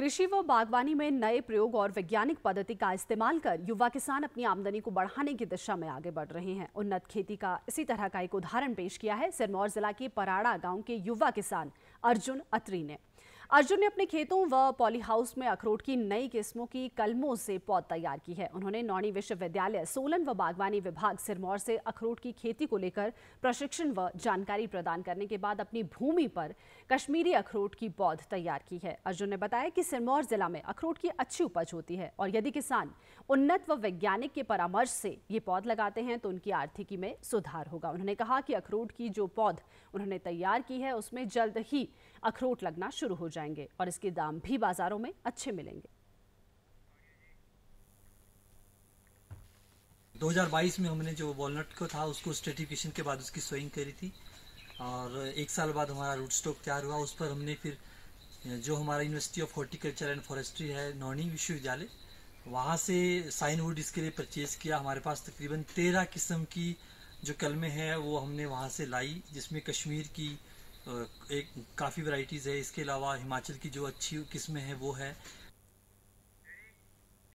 कृषि व बागवानी में नए प्रयोग और वैज्ञानिक पद्धति का इस्तेमाल कर युवा किसान अपनी आमदनी को बढ़ाने की दिशा में आगे बढ़ रहे हैं उन्नत खेती का इसी तरह का एक उदाहरण पेश किया है सिरमौर जिला के पराड़ा गांव के युवा किसान अर्जुन अत्री ने अर्जुन ने अपने खेतों व पॉली हाउस में अखरोट की नई किस्मों की कलमों से पौध तैयार की है उन्होंने नौणी विश्वविद्यालय सोलन व बागवानी विभाग सिरमौर से अखरोट की खेती को लेकर प्रशिक्षण व जानकारी प्रदान करने के बाद अपनी भूमि पर कश्मीरी अखरोट की पौध तैयार की है अर्जुन ने बताया कि सिरमौर जिला में अखरोट की अच्छी उपज होती है और यदि किसान उन्नत व वैज्ञानिक के परामर्श से ये पौध लगाते हैं तो उनकी आर्थिकी में सुधार होगा उन्होंने कहा कि अखरोट की जो पौध उन्होंने तैयार की है उसमें जल्द ही अखरोट लगना शुरू हो जाए जाएंगे और इसके दाम भी बाज़ारों में अच्छे मिलेंगे 2022 में हमने जो वॉलनट को था उसको स्टेटिफिकेशन के बाद उसकी सोइंग करी थी और एक साल बाद हमारा रूट स्टॉक तैयार हुआ उस पर हमने फिर जो हमारा university of horticulture and forestry है नौनी विश्वविद्यालय वहाँ से साइन वुड इसके लिए परचेज़ किया हमारे पास तकरीबन तेरह किस्म की जो कलमें हैं वो हमने वहाँ से लाई जिसमें कश्मीर की एक काफ़ी वैरायटीज़ है इसके अलावा हिमाचल की जो अच्छी किस्में हैं वो है